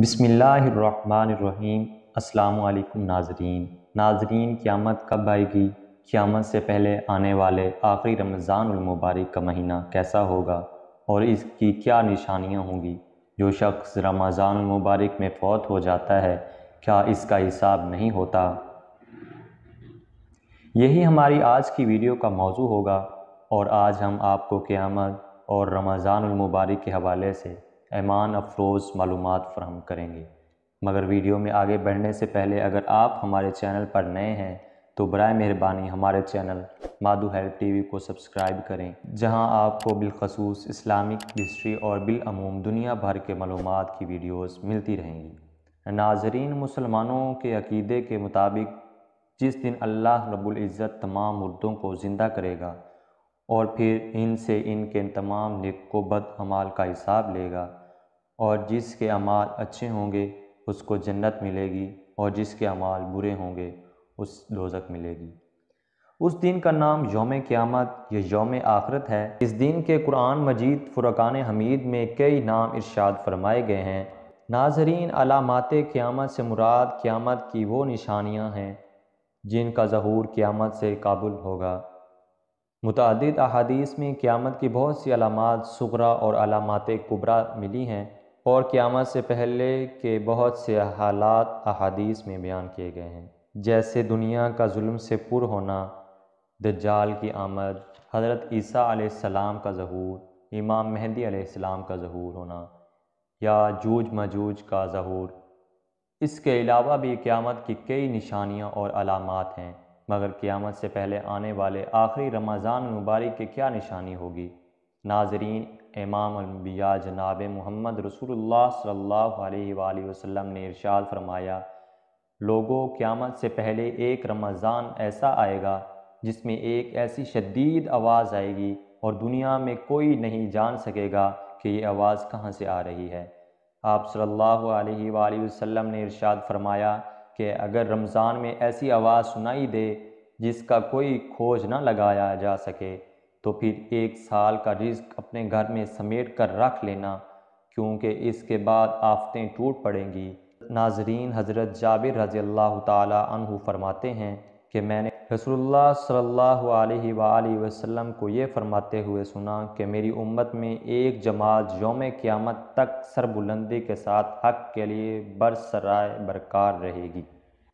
बिसमीम् अल्लाम नाजरीन नाजरीन क़्यामत कब आएगी क़्यामत से पहले आने वाले आखिरी रमज़ानमबारक का महीना कैसा होगा और इसकी क्या निशानियाँ होंगी जो शख्स रमज़ानमबारक में फ़ौत हो जाता है क्या इसका हिसाब नहीं होता यही हमारी आज की वीडियो का मौजू होगा और आज हम आपको क़्यामत और रमज़ानमबारक के हवाले से ऐमान अफरोज़ मालूम फ्राहम करेंगे मगर वीडियो में आगे बढ़ने से पहले अगर आप हमारे चैनल पर नए हैं तो बर मेहरबानी हमारे चैनल माधु हेल्प टीवी को सब्सक्राइब करें जहां आपको बिलखसूस इस्लामिक हिस्ट्री और बिलूम दुनिया भर के मालूम की वीडियोस मिलती रहेंगी नाजरीन मुसलमानों के अकीदे के मुताबिक जिस दिन अल्लाह रबुल्ज़त तमाम मुर्दों को ज़िंदा करेगा और फिर इनसे इनके तमाम को अमाल का हिसाब लेगा और जिसके अमाल अच्छे होंगे उसको जन्नत मिलेगी और जिसके अमाल बुरे होंगे उस दोजक मिलेगी उस दिन का नाम योम क़्यामत या योम आखरत है इस दिन के कुरान मजीद फ़ुरक़ान हमीद में कई नाम इरशाद फरमाए गए हैं नाजरीन अलामत क़्यामत से मुराद क़्यामत की वो निशानियाँ हैं जिनका जहूर क़्यामत से काबुल होगा मुतद अहादीस में क़्यामत की बहुत सी अलामत सगरा और अलामत कुबरा मिली हैं और क़्यामत से पहले के बहुत से हालात अहादीस में बयान किए गए हैं जैसे दुनिया का जुल्म से पुर होना दज्जाल की आमद हज़रत ईसा आसमाम का जहूर इमाम मेहंदी आसमाम का जहूर होना या जूज मजूज का जहूर इसके अलावा भी क़्यामत की कई निशानियाँ और अलामत हैं मगर क़्यामत से पहले आने वाले आखिरी रमज़ान मुबारक की क्या निशानी होगी नाजरीन इमाम अम्बिया जनाब मोहम्मद रसोल्ला सल्ला अलैहि ने इरशाद फरमाया लोगों क़्यामत से पहले एक रमज़ान ऐसा आएगा जिसमें एक ऐसी शदीद आवाज़ आएगी और दुनिया में कोई नहीं जान सकेगा कि ये आवाज़ कहाँ से आ रही है आप सल्ला वसम ने इरशाद फरमाया कि अगर रमज़ान में ऐसी आवाज़ सुनाई दे जिसका कोई खोज ना लगाया जा सके तो फिर एक साल का रिस्क अपने घर में समेट कर रख लेना क्योंकि इसके बाद आफतें टूट पड़ेंगी नाजरीन हज़रत जाबिर रज़ी अल्लाह तहु फरमाते हैं कि मैंने रसोल्ला सल्लल्लाहु अलैहि वसल्लम को ये फरमाते हुए सुना कि मेरी उम्मत में एक जमात योम क़्यामत तक सरबुलंदी के साथ हक के लिए बरसराय बरकरार रहेगी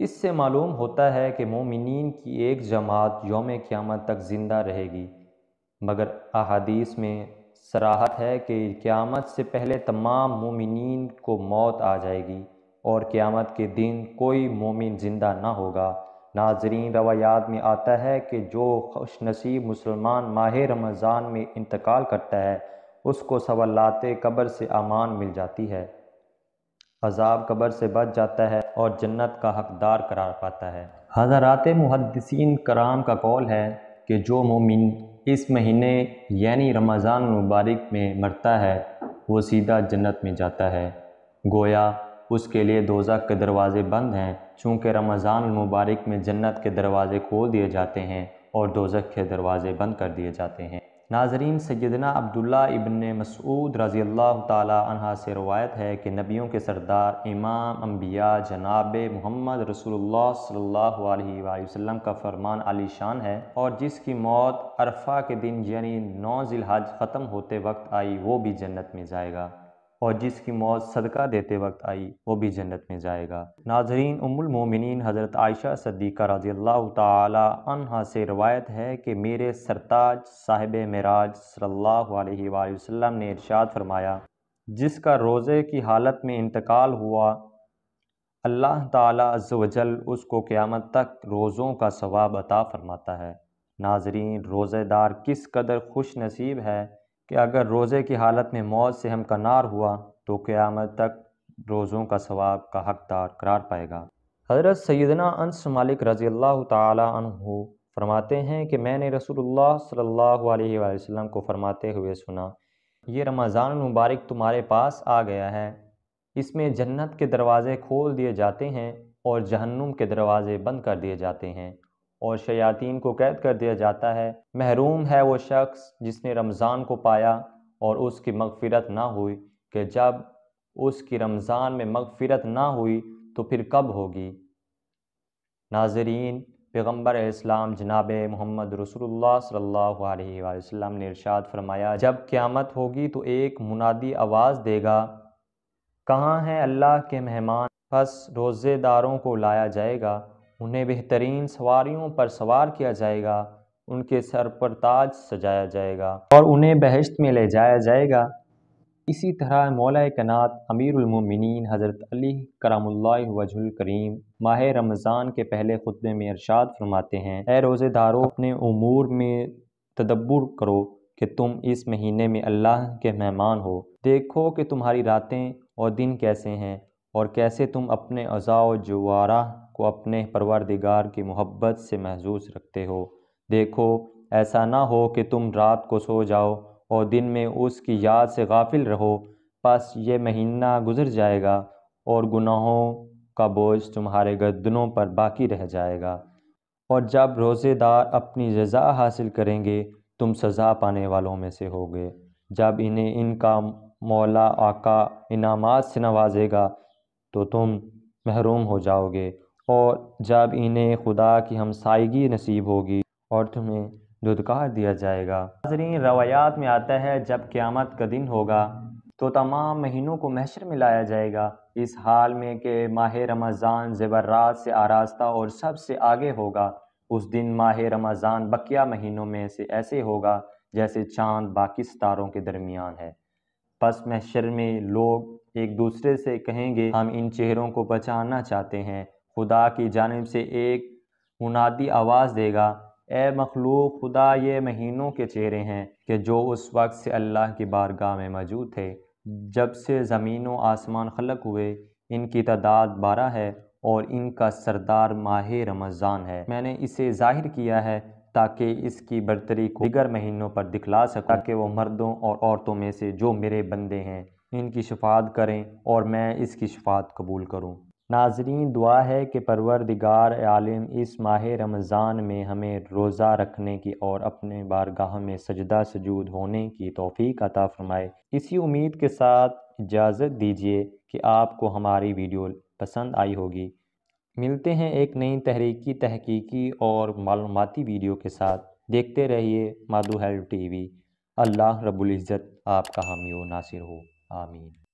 इससे मालूम होता है कि मोमिन की एक जमात योम क़्यामत तक ज़िंदा रहेगी मगर अहादीस में सराहत है कि क़्यामत से पहले तमाम मोमिन को मौत आ जाएगी और क़्यामत के दिन कोई मोमिन ज़िंदा ना होगा नाजरीन रवायात में आता है कि जो खुश नसीब मुसलमान माह रमज़ान में इंतकाल करता है उसको सवालत कब्र से अमान मिल जाती है अजाब कब्र से बच जाता है और जन्नत का हकदार करार पाता है हज़रात मुहदसिन कराम का कौल है कि जो मोमिन इस महीने यानी रमज़ान मुबारक में मरता है वो सीधा जन्नत में जाता है गोया उसके लिए दोजा के दरवाज़े बंद हैं चूँकि रमज़ान मुबारक में जन्नत के दरवाज़े खोल दिए जाते हैं और दोजक के दरवाज़े बंद कर दिए जाते हैं नाजरीन सैदना अब्दुल्ला इबन मसूद रज़ी अल्लाह से रवायत है कि नबियों के सरदार इमाम अम्बिया जनाब मोहम्मद रसूल सल्लाम का फरमान आलीशान है और जिसकी मौत अरफा के दिन यानी नौ जिलहज ख़त्म होते वक्त आई वो भी जन्नत में जाएगा और जिसकी मौत सदका देते वक्त आई वो भी जन्नत में जाएगा नाजरीन उमुल मोमिन हज़रत आयशा सद्दीक़ा रजी अल्लाह तहा से रवायत है कि मेरे सरताज साहिब मराज सल्ला वसम ने इरशाद फरमाया जिसका रोज़े की हालत में इंतकाल हुआ अल्लाह तज वजल उसको क़्यामत तक रोज़ों का सवाब अता फ़रमाता है नाजरीन रोज़ेदार किस कदर खुश नसीब है कि अगर रोज़े की हालत में मौत से हमकनार हुआ तो क़्यामत तक रोज़ों का सवाब का हकदार करार पाएगा हज़रत सैदना अनस मालिक रज़ी अल्लाह तु फरमाते हैं कि मैंने रसूलुल्लाह सल्लल्लाहु अलैहि वसल्लम को फरमाते हुए सुना ये रमज़ान मुबारक तुम्हारे पास आ गया है इसमें जन्नत के दरवाज़े खोल दिए जाते हैं और जहन्नुम के दरवाज़े बंद कर दिए जाते हैं और शयातीन को कैद कर दिया जाता है महरूम है वो शख्स जिसने रमज़ान को पाया और उसकी मगफिरत ना हुई कि जब उसकी रमज़ान में मगफिरत ना हुई तो फिर कब होगी नाजरीन पैगम्बर इस्लाम जनाब मोहम्मद रसूलुल्लाह सल्लल्लाहु अलैहि वसल्लम ने इरशाद फरमाया जब क़्यामत होगी तो एक मुनादी आवाज़ देगा कहाँ हैं अल्लाह के मेहमान बस रोज़ेदारों को लाया जाएगा उन्हें बेहतरीन सवारियों पर सवार किया जाएगा उनके सर पर ताज सजाया जाएगा और उन्हें बहश्त में ले जाया जाएगा इसी तरह मौला कनात अमीरमिन हज़रत अली करामुल्लाह करीम माह रमज़ान के पहले खुतबे में इरशाद फरमाते हैं ए रोज़ेदारों अपने उमूर में तदब्बर करो कि तुम इस महीने में अल्लाह के मेहमान हो देखो कि तुम्हारी रातें और दिन कैसे हैं और कैसे तुम अपने अज़ा जवारा को अपने परवरदिगार की मोहब्बत से महजूस रखते हो देखो ऐसा ना हो कि तुम रात को सो जाओ और दिन में उसकी याद से गाफिल रहो बस ये महीना गुजर जाएगा और गुनाहों का बोझ तुम्हारे गर्दनों पर बाकी रह जाएगा और जब रोज़ेदार अपनी जजा हासिल करेंगे तुम सज़ा पाने वालों में से होगे जब इन्हें इनका मौला आका इनामात से नवाजेगा तो तुम महरूम हो जाओगे और जब इन्हें खुदा की हमसायगी नसीब होगी और तुम्हें दुदकार दिया जाएगा नाजरीन रवायात में आता है जब क़्यामत का दिन होगा तो तमाम महीनों को महशर में लाया जाएगा इस हाल में कि माह रमज़ान जबर्रात से आरास्ता और सबसे आगे होगा उस दिन माह रमज़ान बकिया महीनों में से ऐसे होगा जैसे चांद बाकी सितारों के दरमियान है पस महशर में लोग एक दूसरे से कहेंगे हम इन चेहरों को बचाना चाहते हैं खुदा की जानब से एक मुनादी आवाज़ देगा ए मखलूक खुदा ये महीनों के चेहरे हैं कि जो उस वक्त से अल्लाह की बारगाह में मौजूद थे जब से ज़मीन व आसमान खलक हुए इनकी तादाद बारह है और इनका सरदार माह रमज़ान है मैंने इसे जाहिर किया है ताकि इसकी बर्तरी को दिगर महीनों पर दिखला सका ताकि वो मर्दों और औरतों में से जो मेरे बंदे हैं इनकी शफात करें और मैं इसकी शफात कबूल करूँ नाजरीन दुआ है कि परवरदिगार आलम इस माह रमज़ान में हमें रोज़ा रखने की और अपने बारगाह में सजदा सजूद होने की तोफ़ी अता फ़रमाए इसी उम्मीद के साथ इजाज़त दीजिए कि आपको हमारी वीडियो पसंद आई होगी मिलते हैं एक नई तहरीकी तहकीकी और मालूमती वीडियो के साथ देखते रहिए माधु हेल्प टी वी अल्लाह रबुल्ज़त आपका हामी नासिर हो आमीन